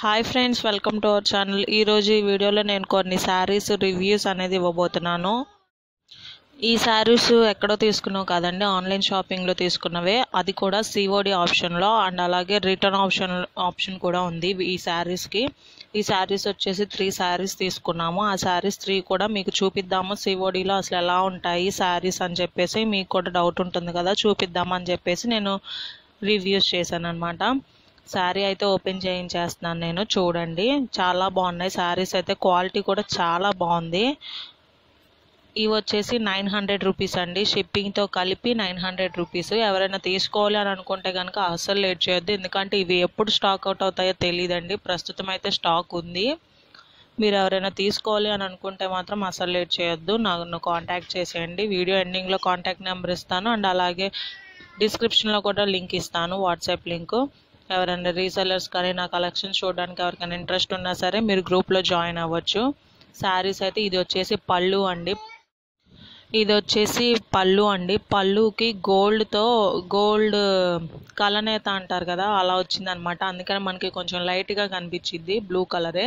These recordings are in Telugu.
hi friends welcome to our channel ఈరోజు ఈ వీడియోలో నేను కొన్ని శారీస్ రివ్యూస్ అనేది ఇవ్వబోతున్నాను ఈ శారీస్ ఎక్కడో తీసుకున్నావు కాదండి ఆన్లైన్ షాపింగ్లో తీసుకున్నవే అది కూడా సిఓడి ఆప్షన్లో అండ్ అలాగే రిటర్న్ ఆప్షన్ ఆప్షన్ కూడా ఉంది ఈ శారీస్కి ఈ శారీస్ వచ్చేసి త్రీ శారీస్ తీసుకున్నాము ఆ శారీస్ త్రీ కూడా మీకు చూపిద్దాము సిఓడిలో అసలు ఎలా ఉంటాయి శారీస్ అని చెప్పేసి మీకు కూడా డౌట్ ఉంటుంది కదా చూపిద్దామని చెప్పేసి నేను రివ్యూస్ చేశాను అనమాట శారీ అయితే ఓపెన్ చేయించేస్తున్నాను నేను చూడండి చాలా బాగున్నాయి శారీస్ అయితే క్వాలిటీ కూడా చాలా బాగుంది ఇవి వచ్చేసి నైన్ హండ్రెడ్ రూపీస్ అండి షిప్పింగ్తో కలిపి నైన్ హండ్రెడ్ రూపీస్ ఎవరైనా తీసుకోవాలి అని అనుకుంటే కనుక అస్సలు లేట్ చేయొద్దు ఎందుకంటే ఇవి ఎప్పుడు స్టాక్ అవుట్ అవుతాయో తెలియదండి ప్రస్తుతం అయితే స్టాక్ ఉంది మీరు ఎవరైనా తీసుకోవాలి అని అనుకుంటే మాత్రం అసలు లేట్ చేయొద్దు నన్ను కాంటాక్ట్ చేసేయండి వీడియో ఎండింగ్లో కాంటాక్ట్ నెంబర్ ఇస్తాను అండ్ అలాగే డిస్క్రిప్షన్లో కూడా లింక్ ఇస్తాను వాట్సాప్ లింకు ఎవరైనా రీసెలర్స్ కానీ నా కలెక్షన్స్ చూడడానికి ఎవరికైనా ఇంట్రెస్ట్ ఉన్నా సరే మీరు గ్రూప్లో జాయిన్ అవ్వచ్చు శారీస్ అయితే ఇది వచ్చేసి పళ్ళు అండి ఇది వచ్చేసి పళ్ళు అండి పళ్ళుకి గోల్డ్తో గోల్డ్ కలనేత అంటారు కదా అలా వచ్చింది అనమాట అందుకని మనకి కొంచెం లైట్గా కనిపించింది బ్లూ కలరే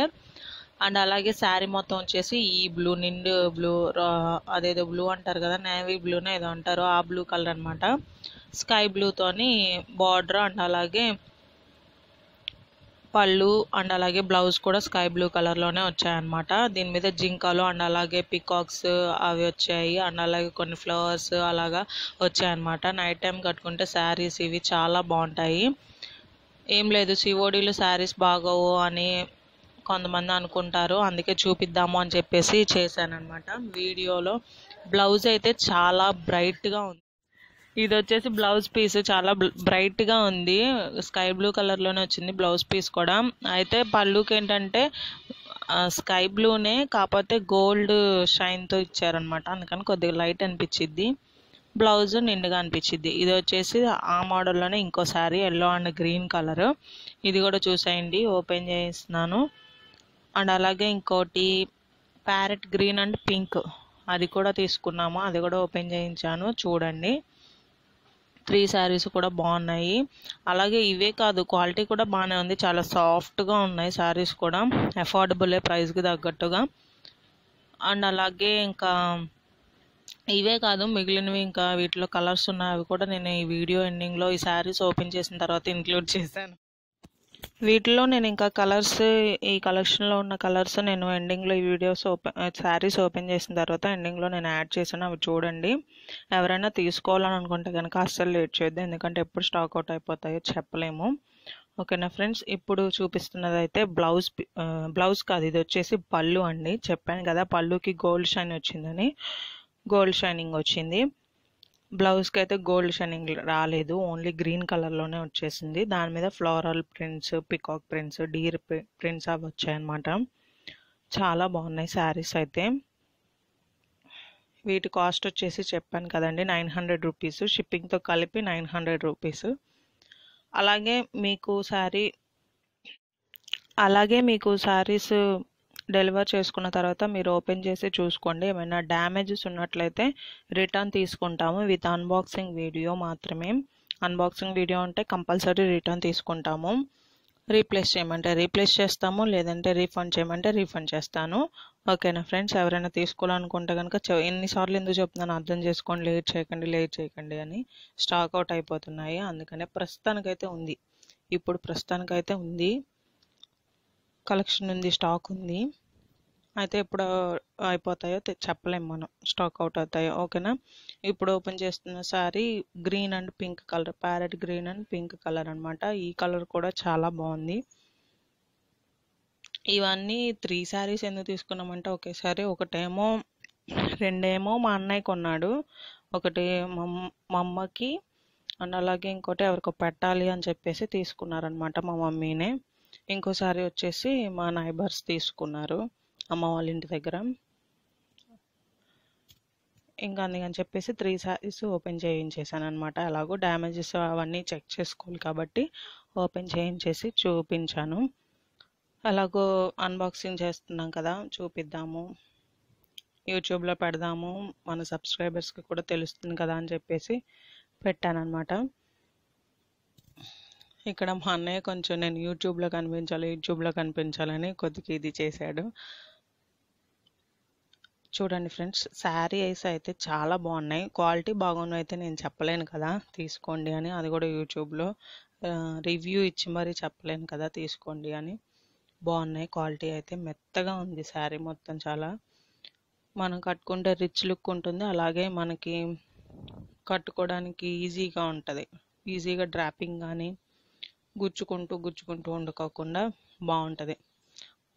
అండ్ అలాగే శారీ మొత్తం వచ్చేసి ఈ బ్లూ నిండు బ్లూ అదేదో బ్లూ అంటారు కదా నేవీ బ్లూనే ఏదో అంటారు ఆ బ్లూ కలర్ అనమాట స్కై బ్లూతోని బార్డర్ అండ్ అలాగే పళ్ళు అండ్ అలాగే బ్లౌజ్ కూడా స్కై బ్లూ కలర్లోనే వచ్చాయన్నమాట దీని మీద జింకలు అండ్ అలాగే పికాక్స్ అవి వచ్చాయి అండ్ అలాగే కొన్ని ఫ్లవర్స్ అలాగా వచ్చాయన్నమాట నైట్ టైం కట్టుకుంటే శారీస్ ఇవి చాలా బాగుంటాయి ఏం లేదు సిఓడీలు శారీస్ బాగోవు అని కొంతమంది అనుకుంటారు అందుకే చూపిద్దాము అని చెప్పేసి చేశాను అనమాట వీడియోలో బ్లౌజ్ అయితే చాలా బ్రైట్గా ఉంది ఇది వచ్చేసి బ్లౌజ్ పీస్ చాలా బ్రైట్గా ఉంది స్కై బ్లూ కలర్లోనే వచ్చింది బ్లౌజ్ పీస్ కూడా అయితే పళ్ళుకి ఏంటంటే స్కై బ్లూనే కాకపోతే గోల్డ్ షైన్తో ఇచ్చారనమాట అందుకని కొద్దిగా లైట్ అనిపించింది బ్లౌజ్ నిండుగా అనిపించింది ఇది వచ్చేసి ఆ మోడల్లోనే ఇంకోసారి ఎల్లో అండ్ గ్రీన్ కలర్ ఇది కూడా చూసేయండి ఓపెన్ చేస్తున్నాను అండ్ అలాగే ఇంకోటి ప్యారెట్ గ్రీన్ అండ్ పింక్ అది కూడా తీసుకున్నాము అది కూడా ఓపెన్ చేయించాను చూడండి త్రీ శారీస్ కూడా బాగున్నాయి అలాగే ఇవే కాదు క్వాలిటీ కూడా బాగానే ఉంది చాలా సాఫ్ట్గా ఉన్నాయి శారీస్ కూడా అఫోర్డబులే ప్రైస్కి తగ్గట్టుగా అండ్ అలాగే ఇంకా ఇవే కాదు మిగిలినవి ఇంకా వీటిలో కలర్స్ ఉన్నాయి అవి కూడా నేను ఈ వీడియో ఎండింగ్లో ఈ శారీస్ ఓపెన్ చేసిన తర్వాత ఇంక్లూడ్ చేశాను వీటిలో నేను ఇంకా కలర్స్ ఈ కలెక్షన్లో ఉన్న కలర్స్ నేను ఎండింగ్లో ఈ వీడియోస్ ఓపెన్ శారీస్ ఓపెన్ చేసిన తర్వాత ఎండింగ్లో నేను యాడ్ చేశాను అవి చూడండి ఎవరైనా తీసుకోవాలని అనుకుంటే కనుక అస్సలు లేట్ చేయొద్దు ఎందుకంటే ఎప్పుడు స్టాక్ అవుట్ అయిపోతాయో చెప్పలేము ఓకేనా ఫ్రెండ్స్ ఇప్పుడు చూపిస్తున్నది అయితే బ్లౌజ్ బ్లౌజ్ కాదు ఇది వచ్చేసి పళ్ళు అండి చెప్పాను కదా పళ్ళుకి గోల్డ్ షైన్ వచ్చిందని గోల్డ్ షైనింగ్ వచ్చింది బ్లౌజ్కి అయితే గోల్డ్ షైనింగ్ రాలేదు ఓన్లీ గ్రీన్ కలర్లోనే వచ్చేసింది దాని మీద floral prints peacock prints deer prints అవి వచ్చాయన్నమాట చాలా బాగున్నాయి శారీస్ అయితే వీటి కాస్ట్ వచ్చేసి చెప్పాను కదండి నైన్ హండ్రెడ్ రూపీస్ షిప్పింగ్తో కలిపి నైన్ హండ్రెడ్ రూపీస్ అలాగే మీకు శారీ అలాగే మీకు శారీస్ డెలివర్ చేసుకున్న తర్వాత మీరు ఓపెన్ చేసి చూసుకోండి ఏమైనా డ్యామేజెస్ ఉన్నట్లయితే రిటర్న్ తీసుకుంటాము విత్ అన్బాక్సింగ్ వీడియో మాత్రమే అన్బాక్సింగ్ వీడియో ఉంటే కంపల్సరీ రిటర్న్ తీసుకుంటాము రీప్లేస్ చేయమంటే రీప్లేస్ చేస్తాము లేదంటే రీఫండ్ చేయమంటే రీఫండ్ చేస్తాను ఓకేనా ఫ్రెండ్స్ ఎవరైనా తీసుకోవాలనుకుంటే కనుక ఎన్నిసార్లు ఎందుకు చెప్తున్నాను అర్థం చేసుకోండి లేట్ చేయకండి లేట్ చేయకండి అని స్టాక్ అవుట్ అయిపోతున్నాయి అందుకనే ప్రస్తుతానికైతే ఉంది ఇప్పుడు ప్రస్తుతానికైతే ఉంది కలెక్షన్ ఉంది స్టాక్ ఉంది అయితే ఎప్పుడు అయిపోతాయో చెప్పలేము మనం స్టాక్ అవుట్ అవుతాయో ఓకేనా ఇప్పుడు ఓపెన్ చేస్తున్న sari green and pink colour parrot green and pink colour అనమాట ఈ కలర్ కూడా చాలా బాగుంది ఇవన్నీ త్రీ శారీస్ ఎందుకు తీసుకున్నామంటే ఒకేసారి ఒకటేమో రెండేమో మా అన్నయ్య కొన్నాడు ఒకటి మా అమ్మకి అండ్ అలాగే ఇంకోటి ఎవరికో పెట్టాలి అని చెప్పేసి తీసుకున్నారనమాట మా మమ్మీనే ఇంకోసారి వచ్చేసి మా నైబర్స్ తీసుకున్నారు అమ్మ వాళ్ళ ఇంటి దగ్గర ఇంకా అందుకని చెప్పేసి త్రీ సారీస్ ఓపెన్ చేయించేసాను అనమాట అలాగో డ్యామేజెస్ అవన్నీ చెక్ చేసుకోవాలి కాబట్టి ఓపెన్ చేయించేసి చూపించాను అలాగో అన్బాక్సింగ్ చేస్తున్నాం కదా చూపిద్దాము యూట్యూబ్లో పెడదాము మన సబ్స్క్రైబర్స్కి కూడా తెలుస్తుంది కదా అని చెప్పేసి పెట్టాను అనమాట ఇక్కడ మా అన్నయ్య కొంచెం నేను యూట్యూబ్లో కనిపించాలి యూట్యూబ్లో కనిపించాలని కొద్దిగా ఇది చేశాడు చూడండి ఫ్రెండ్స్ శారీ ఐస్ అయితే చాలా బాగున్నాయి క్వాలిటీ బాగున్నాయి అయితే నేను చెప్పలేను కదా తీసుకోండి అని అది కూడా యూట్యూబ్లో రివ్యూ ఇచ్చి మరీ చెప్పలేను కదా తీసుకోండి అని బాగున్నాయి క్వాలిటీ అయితే మెత్తగా ఉంది శారీ మొత్తం చాలా మనం కట్టుకుంటే రిచ్ లుక్ ఉంటుంది అలాగే మనకి కట్టుకోవడానికి ఈజీగా ఉంటుంది ఈజీగా డ్రాపింగ్ కానీ గుచ్చుకుంటూ గుచ్చుకుంటూ వండుకోకుండా బాగుంటుంది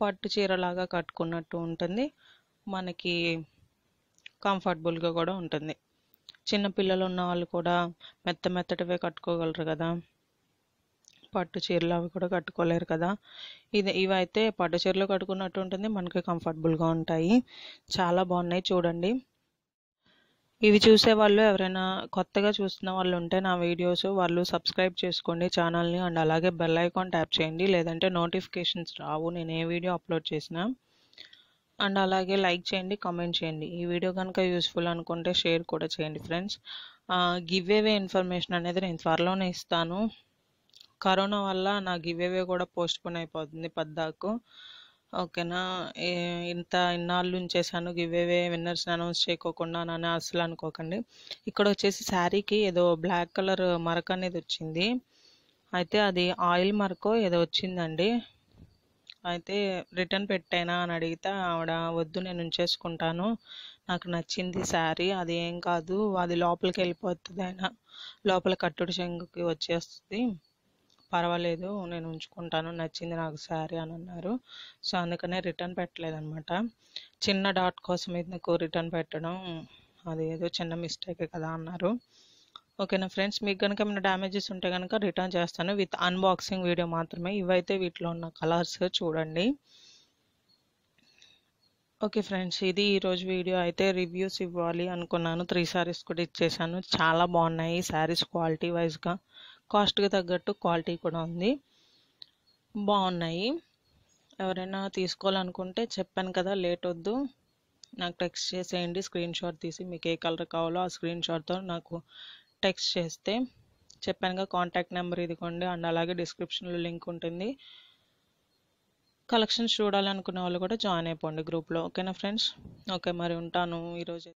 పట్టు చీరలాగా కట్టుకున్నట్టు ఉంటుంది మనకి కంఫర్టబుల్గా కూడా ఉంటుంది చిన్నపిల్లలు ఉన్న వాళ్ళు కూడా మెత్త మెత్తటివే కట్టుకోగలరు కదా పట్టు చీరలు అవి కూడా కట్టుకోలేరు కదా ఇది ఇవైతే పట్టు చీరలు కట్టుకున్నట్టు ఉంటుంది మనకి కంఫర్టబుల్గా ఉంటాయి చాలా బాగున్నాయి చూడండి ఇవి చూసే వాళ్ళు ఎవరైనా కొత్తగా చూస్తున్న వాళ్ళు ఉంటే నా వీడియోస్ వాళ్ళు సబ్స్క్రైబ్ చేసుకోండి ఛానల్ని అండ్ అలాగే బెల్ ఐకాన్ ట్యాప్ చేయండి లేదంటే నోటిఫికేషన్స్ రావు నేను ఏ వీడియో అప్లోడ్ చేసినా అండ్ అలాగే లైక్ చేయండి కామెంట్ చేయండి ఈ వీడియో కనుక యూస్ఫుల్ అనుకుంటే షేర్ కూడా చేయండి ఫ్రెండ్స్ గివ్ అవే ఇన్ఫర్మేషన్ అనేది నేను త్వరలోనే ఇస్తాను కరోనా వల్ల నా గివ్ ఏవే కూడా పోస్ట్పోన్ అయిపోతుంది పద్దాకు ఓకేనా ఇంత ఇన్నాళ్ళు చేశాను గివ్ అవే విన్నర్స్ని అనౌన్స్ చేయకోకుండా అని అసలు అనుకోకండి ఇక్కడ వచ్చేసి శారీకి ఏదో బ్లాక్ కలర్ మరక అనేది వచ్చింది అయితే అది ఆయిల్ మరకో ఏదో వచ్చిందండి అయితే రిటర్న్ పెట్టేనా అని అడిగితే ఆవిడ వద్దు నేను ఉంచేసుకుంటాను నాకు నచ్చింది శారీ అది ఏం కాదు అది లోపలికి వెళ్ళిపోతుంది ఆయన లోపల కట్టుడు చెంగుకి వచ్చేస్తుంది పర్వాలేదు నేను ఉంచుకుంటాను నచ్చింది నాకు శారీ అని అన్నారు సో అందుకనే రిటర్న్ పెట్టలేదనమాట చిన్న డాట్ కోసం ఎందుకు రిటర్న్ పెట్టడం అది ఏదో చిన్న మిస్టేకే కదా అన్నారు ఓకేనా ఫ్రెండ్స్ మీకు కనుక ఏమైనా డ్యామేజెస్ ఉంటే కనుక రిటర్న్ చేస్తాను విత్ అన్బాక్సింగ్ వీడియో మాత్రమే ఇవైతే వీటిలో ఉన్న కలర్స్ చూడండి ఓకే ఫ్రెండ్స్ ఇది ఈరోజు వీడియో అయితే రివ్యూస్ ఇవ్వాలి అనుకున్నాను త్రీ శారీస్ కూడా ఇచ్చేసాను చాలా బాగున్నాయి శారీస్ క్వాలిటీ వైజ్గా కాస్ట్కి తగ్గట్టు క్వాలిటీ కూడా ఉంది బాగున్నాయి ఎవరైనా తీసుకోవాలనుకుంటే చెప్పాను కదా లేట్ వద్దు నాకు టెక్స్ట్ చేసేయండి స్క్రీన్ షాట్ తీసి మీకు ఏ కలర్ కావాలో ఆ స్క్రీన్ షాట్తో నాకు టెక్స్ట్ చేస్తే చెప్పానుగా కాంటాక్ట్ నెంబర్ ఇదిగోండి అండ్ అలాగే డిస్క్రిప్షన్లో లింక్ ఉంటుంది కలెక్షన్స్ చూడాలనుకునే వాళ్ళు కూడా జాయిన్ అయిపోండి గ్రూప్లో ఓకేనా ఫ్రెండ్స్ ఓకే మరి ఉంటాను ఈరోజు